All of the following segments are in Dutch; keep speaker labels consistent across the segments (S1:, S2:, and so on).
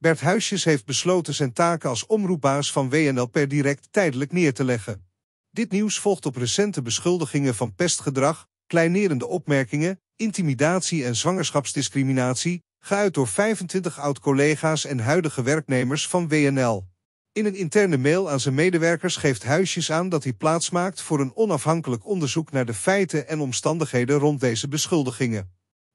S1: Bert Huisjes heeft besloten zijn taken als omroepbaas van WNL per direct tijdelijk neer te leggen. Dit nieuws volgt op recente beschuldigingen van pestgedrag, kleinerende opmerkingen, intimidatie en zwangerschapsdiscriminatie, geuit door 25 oud-collega's en huidige werknemers van WNL. In een interne mail aan zijn medewerkers geeft Huisjes aan dat hij plaatsmaakt voor een onafhankelijk onderzoek naar de feiten en omstandigheden rond deze beschuldigingen.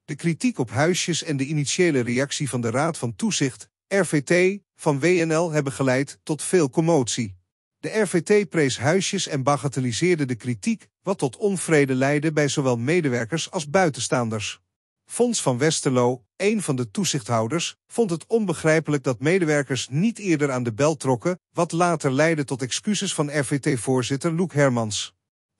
S1: De kritiek op Huisjes en de initiële reactie van de Raad van Toezicht RVT van WNL hebben geleid tot veel commotie. De RVT prees huisjes en bagatelliseerde de kritiek, wat tot onvrede leidde bij zowel medewerkers als buitenstaanders. Fonds van Westerlo, een van de toezichthouders, vond het onbegrijpelijk dat medewerkers niet eerder aan de bel trokken, wat later leidde tot excuses van RVT-voorzitter Loek Hermans.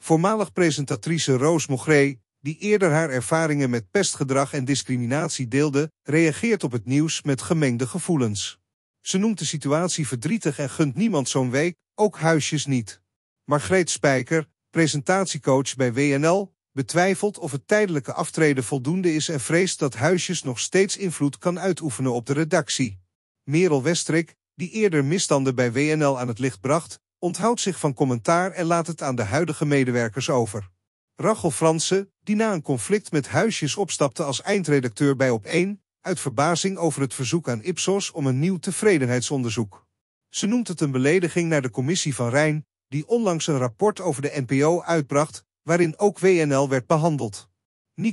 S1: Voormalig presentatrice Roos Mogré die eerder haar ervaringen met pestgedrag en discriminatie deelde, reageert op het nieuws met gemengde gevoelens. Ze noemt de situatie verdrietig en gunt niemand zo'n week, ook huisjes niet. Margreet Spijker, presentatiecoach bij WNL, betwijfelt of het tijdelijke aftreden voldoende is en vreest dat huisjes nog steeds invloed kan uitoefenen op de redactie. Merel Westrik, die eerder misstanden bij WNL aan het licht bracht, onthoudt zich van commentaar en laat het aan de huidige medewerkers over. Rachel Fransen, die na een conflict met Huisjes opstapte als eindredacteur bij Op1, uit verbazing over het verzoek aan Ipsos om een nieuw tevredenheidsonderzoek. Ze noemt het een belediging naar de commissie van Rijn, die onlangs een rapport over de NPO uitbracht, waarin ook WNL werd behandeld.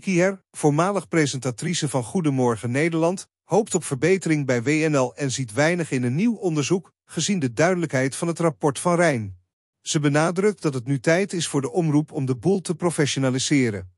S1: Her, voormalig presentatrice van Goedemorgen Nederland, hoopt op verbetering bij WNL en ziet weinig in een nieuw onderzoek, gezien de duidelijkheid van het rapport van Rijn. Ze benadrukt dat het nu tijd is voor de omroep om de boel te professionaliseren.